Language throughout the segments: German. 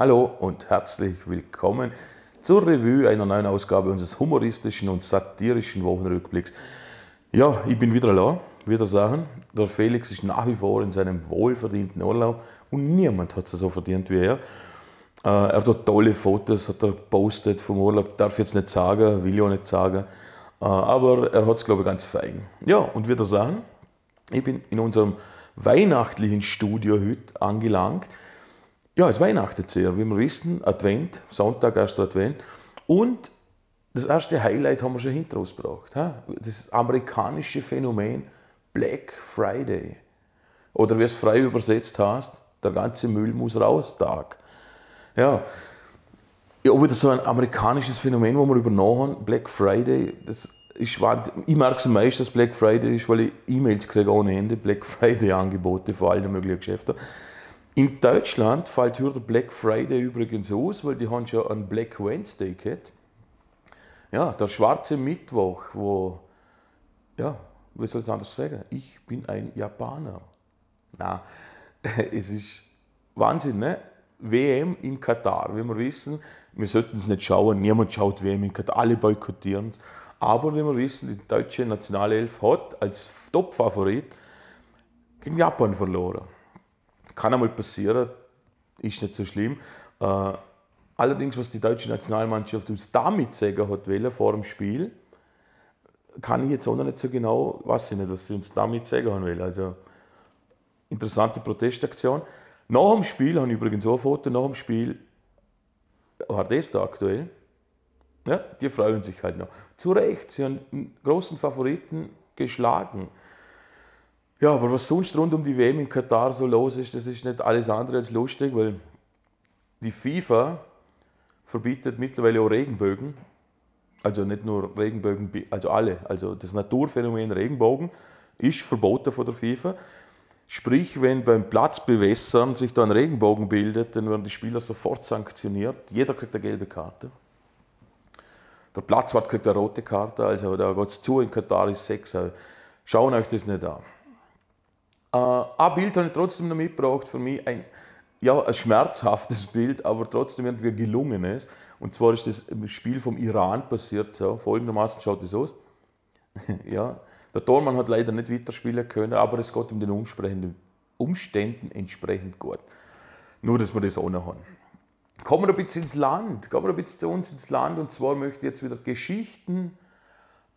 Hallo und herzlich willkommen zur Revue einer neuen Ausgabe unseres humoristischen und satirischen Wochenrückblicks. Ja, ich bin wieder da, wieder Sachen. Der Felix ist nach wie vor in seinem wohlverdienten Urlaub und niemand hat es so verdient wie er. Äh, er hat tolle Fotos, hat er postet vom Urlaub, darf jetzt nicht sagen, will ja nicht sagen, äh, aber er hat es, glaube ich, ganz fein. Ja, und wieder Sachen. Ich bin in unserem weihnachtlichen Studio heute angelangt. Ja, es weihnachtet sehr. Wie wir wissen, Advent, Sonntag, erster Advent. Und das erste Highlight haben wir schon hinter uns gebracht. Das amerikanische Phänomen Black Friday. Oder wie es frei übersetzt hast, der ganze Müll muss raus, Tag. Ja, ja wieder so ein amerikanisches Phänomen, wo wir übernommen haben, Black Friday, das ich, ich merke es am meisten, dass Black Friday ist, weil ich E-Mails kriege ohne Ende, Black Friday-Angebote für alle möglichen Geschäfte. In Deutschland fällt hier der Black Friday übrigens aus, weil die haben schon einen Black Wednesday gehabt. Ja, der schwarze Mittwoch, wo, ja, wie soll ich es anders sagen? Ich bin ein Japaner. Na, es ist Wahnsinn, ne? WM in Katar, wie wir wissen, wir sollten es nicht schauen, niemand schaut WM in Katar, alle boykottieren es. Aber wie wir wissen, die deutsche Nationalelf hat als Top-Favorit gegen Japan verloren kann einmal passieren, ist nicht so schlimm. Äh, allerdings, was die deutsche Nationalmannschaft uns damit sagen hat wollen, vor dem Spiel, kann ich jetzt auch noch nicht so genau, weiß ich nicht, was sie uns damit sagen haben wollen. Also, interessante Protestaktion. Nach dem Spiel, habe ich übrigens auch ein Foto, nach dem Spiel war das da aktuell. Ja, die freuen sich halt noch. Zu Recht, sie haben einen großen Favoriten geschlagen. Ja, aber was sonst rund um die WM in Katar so los ist, das ist nicht alles andere als lustig, weil die FIFA verbietet mittlerweile auch Regenbögen. Also nicht nur Regenbögen, also alle. Also das Naturphänomen Regenbogen ist verboten von der FIFA. Sprich, wenn beim Platzbewässern sich da ein Regenbogen bildet, dann werden die Spieler sofort sanktioniert. Jeder kriegt eine gelbe Karte. Der Platzwart kriegt eine rote Karte. Also da geht es zu in Katar ist 6. Also schauen euch das nicht an. Äh, ein Bild habe ich trotzdem noch mitgebracht, für mich ein, ja, ein schmerzhaftes Bild, aber trotzdem irgendwie gelungenes. Und zwar ist das im Spiel vom Iran passiert. So, folgendermaßen schaut das aus. ja, der Tormann hat leider nicht weiterspielen können, aber es geht um den Umständen, Umständen entsprechend gut. Nur, dass wir das auch noch haben. Kommen wir ein bisschen ins Land, kommen wir ein bisschen zu uns ins Land. Und zwar möchte ich jetzt wieder Geschichten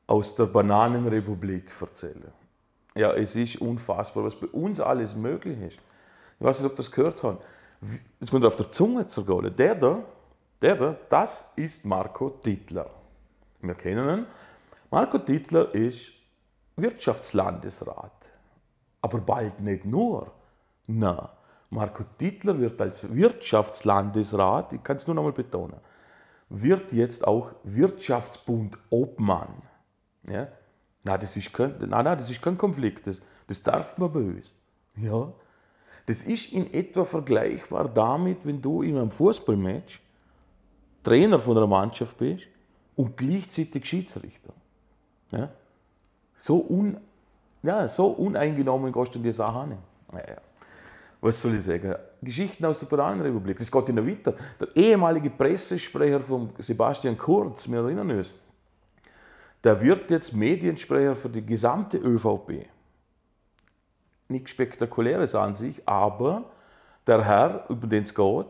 aus der Bananenrepublik erzählen. Ja, es ist unfassbar, was bei uns alles möglich ist. Ich weiß nicht, ob das gehört haben. Jetzt muss auf der Zunge zergehen. Der da, der da, das ist Marco Titler. Wir kennen ihn. Marco Titler ist Wirtschaftslandesrat. Aber bald nicht nur. Na, Marco Titler wird als Wirtschaftslandesrat, ich kann es nur noch mal betonen, wird jetzt auch Wirtschaftsbund Obmann. Ja? Nein, das ist kein, nein, nein, das ist kein Konflikt, das, das darf man bei uns. Ja? Das ist in etwa vergleichbar damit, wenn du in einem Fußballmatch Trainer von einer Mannschaft bist und gleichzeitig Schiedsrichter. Ja? So, un, ja, so uneingenommen gehst du in die Sache annehmen. Naja. Was soll ich sagen? Geschichten aus der Bananenrepublik. Das geht in der weiter. Der ehemalige Pressesprecher von Sebastian Kurz, wir erinnern uns, der wird jetzt Mediensprecher für die gesamte ÖVP. Nichts Spektakuläres an sich, aber der Herr, über den es geht,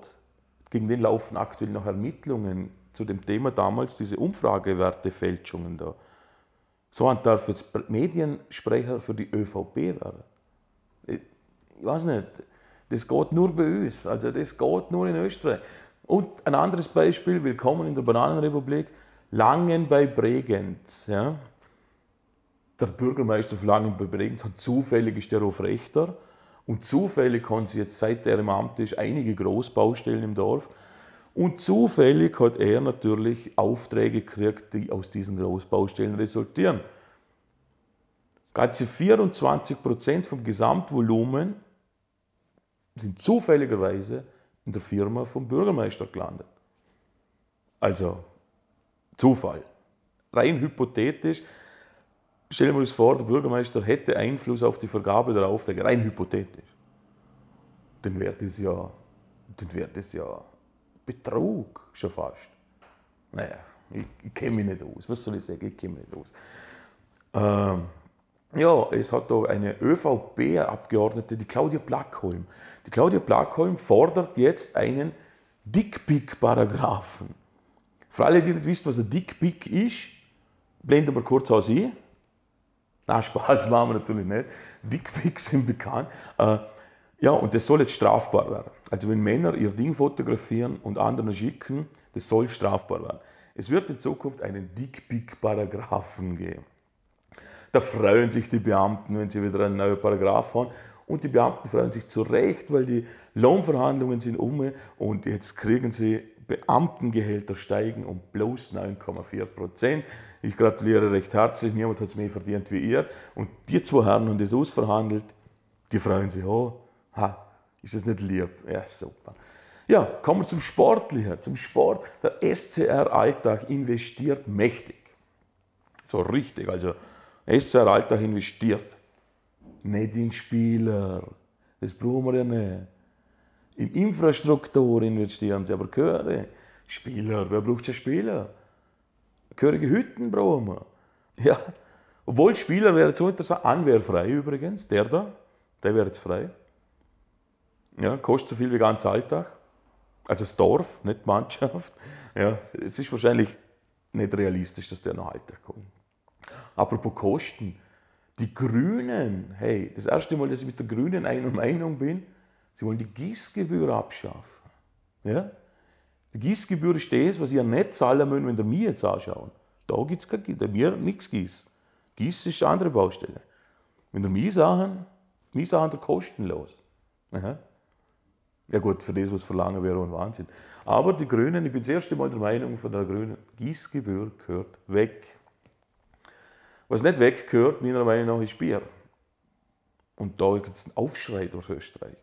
gegen den laufen aktuell noch Ermittlungen zu dem Thema damals, diese Umfragewertefälschungen da. So ein darf jetzt Mediensprecher für die ÖVP werden. Äh, ich weiß nicht, das geht nur bei uns, also das geht nur in Österreich. Und ein anderes Beispiel, willkommen in der Bananenrepublik, Langen bei Bregenz. Ja? Der Bürgermeister von Langen bei Bregenz hat zufällig ist der auf Rechter und zufällig haben sie jetzt, seit er im Amt ist, einige Großbaustellen im Dorf. Und zufällig hat er natürlich Aufträge gekriegt, die aus diesen Großbaustellen resultieren. Ganze 24 Prozent vom Gesamtvolumen sind zufälligerweise in der Firma vom Bürgermeister gelandet. Also Zufall. Rein hypothetisch. Stellen wir uns vor, der Bürgermeister hätte Einfluss auf die Vergabe der Aufträge, rein hypothetisch. Dann wäre das ja, dann wäre das ja Betrug schon fast. Naja, ich, ich kenne mich nicht aus. Was soll ich sagen? Ich kenne mich nicht aus. Ähm, ja, es hat da eine ÖVP-Abgeordnete, die Claudia Plackholm. Die Claudia Plackholm fordert jetzt einen Dickpick-Paragraphen. Für alle, die nicht wissen, was ein Dickpick ist, blenden wir kurz aus ein. Nein, Spaß machen wir natürlich nicht. Dickpics sind bekannt. Äh, ja, und das soll jetzt strafbar werden. Also wenn Männer ihr Ding fotografieren und anderen schicken, das soll strafbar werden. Es wird in Zukunft einen Dickpick-Paragraphen geben. Da freuen sich die Beamten, wenn sie wieder einen neuen Paragraph haben. Und die Beamten freuen sich zu Recht, weil die Lohnverhandlungen sind um und jetzt kriegen sie Beamtengehälter steigen um bloß 9,4 Prozent. Ich gratuliere recht herzlich, niemand hat es mehr verdient wie ihr. Und die zwei Herren haben das ausverhandelt, die freuen sich, oh, ha, ist das nicht lieb? Ja, super. Ja, kommen wir zum Sportlichen, zum Sport. Der SCR Alltag investiert mächtig. So richtig, also SCR Alltag investiert. Nicht in Spieler, das brauchen wir ja nicht in Infrastruktur investieren sie. Aber gehöre Spieler, wer braucht schon Spieler? Gehörige Hütten brauchen wir. Ja. Obwohl Spieler wäre so interessant. An wäre frei übrigens, der da, der wäre jetzt frei. Ja, kostet so viel wie ganz Alltag. Also das Dorf, nicht die Mannschaft. Ja, es ist wahrscheinlich nicht realistisch, dass der noch Alltag kommt. Apropos Kosten. Die Grünen, hey, das erste Mal, dass ich mit den Grünen einer Meinung bin, Sie wollen die Gießgebühr abschaffen. Ja? Die Gießgebühr ist das, was ihr nicht zahlen müsst, wenn ihr mir jetzt anschauen. Da gibt es kein Gieß, mir nichts Gieß. Gieß ist eine andere Baustelle. Wenn ihr mir sagen, mir sagen, der kostenlos. Ja? ja gut, für das, was verlangen wäre, ein Wahnsinn. Aber die Grünen, ich bin das erste Mal der Meinung von der Grünen, Gießgebühr gehört weg. Was nicht weggehört, meiner Meinung nach, ist Bier. Und da gibt es einen Aufschrei durch Österreich.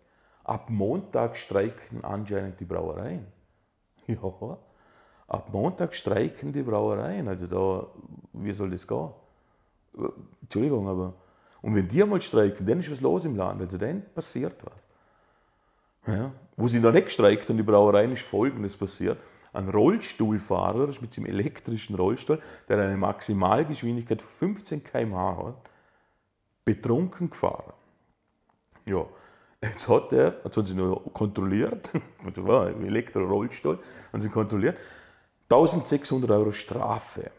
Ab Montag streiken anscheinend die Brauereien. Ja, ab Montag streiken die Brauereien. Also da, wie soll das gehen? Entschuldigung, aber. Und wenn die einmal streiken, dann ist was los im Land. Also dann passiert was. Ja. Wo sie noch nicht gestreikt haben, die Brauereien, ist Folgendes passiert. Ein Rollstuhlfahrer ist mit seinem elektrischen Rollstuhl, der eine Maximalgeschwindigkeit von 15 km/h hat, betrunken gefahren. Ja, Jetzt hat er, jetzt haben sie ihn kontrolliert, ich war im Elektrorollstuhl, haben sie ihn kontrolliert, 1600 Euro Strafe.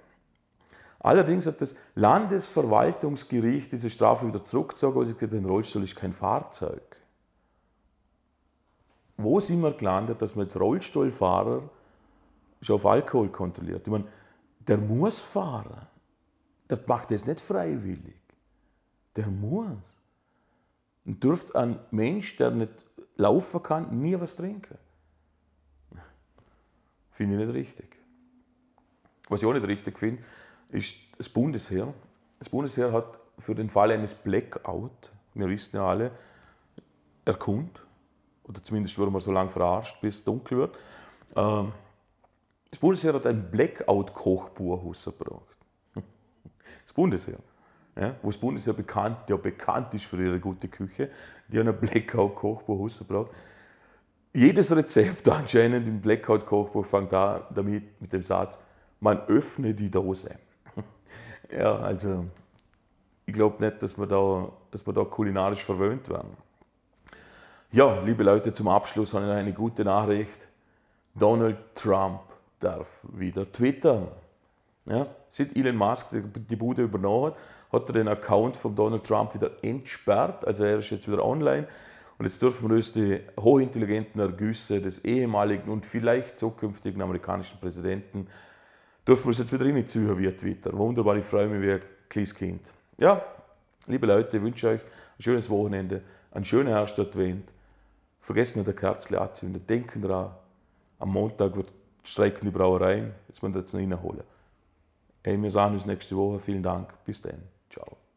Allerdings hat das Landesverwaltungsgericht diese Strafe wieder zurückgezogen, weil sie gesagt haben, ein Rollstuhl ist kein Fahrzeug. Wo sind wir gelandet, dass man jetzt Rollstuhlfahrer schon auf Alkohol kontrolliert? Ich meine, der muss fahren. Der macht das nicht freiwillig. Der muss. Und dürfte ein Mensch, der nicht laufen kann, nie was trinken. Finde ich nicht richtig. Was ich auch nicht richtig finde, ist das Bundesheer. Das Bundesheer hat für den Fall eines Blackout, wir wissen ja alle, erkundet, oder zumindest wurden man so lange verarscht, bis es dunkel wird. Ähm, das Bundesheer hat ein Blackout-Kochbuch rausgebracht. Das Bundesheer. Ja, Wurstbund ist ja bekannt, ja bekannt ist für ihre gute Küche. Die haben ein Blackout-Kochbuch rausgebracht. Jedes Rezept anscheinend im Blackout-Kochbuch fängt da damit, mit dem Satz, man öffne die Dose. ja, also ich glaube nicht, dass wir, da, dass wir da kulinarisch verwöhnt werden. Ja, liebe Leute, zum Abschluss habe ich noch eine gute Nachricht. Donald Trump darf wieder twittern. Ja? Seit Elon Musk die Bude übernommen hat, hat er den Account von Donald Trump wieder entsperrt. Also er ist jetzt wieder online. Und jetzt dürfen wir uns die hochintelligenten Ergüsse des ehemaligen und vielleicht zukünftigen amerikanischen Präsidenten, dürfen wir uns jetzt wieder reinziehen via Twitter. Wunderbar, ich freue mich wie ein kleines Kind. Ja, liebe Leute, ich wünsche euch ein schönes Wochenende, einen schönen ersten Advent. Vergesst nicht, der Kerzle anzünden. Denken daran, am Montag wird streiken die Brauereien. Jetzt müssen wir das noch reinholen. Ey, wir sehen uns nächste Woche. Vielen Dank. Bis dann. Ciao.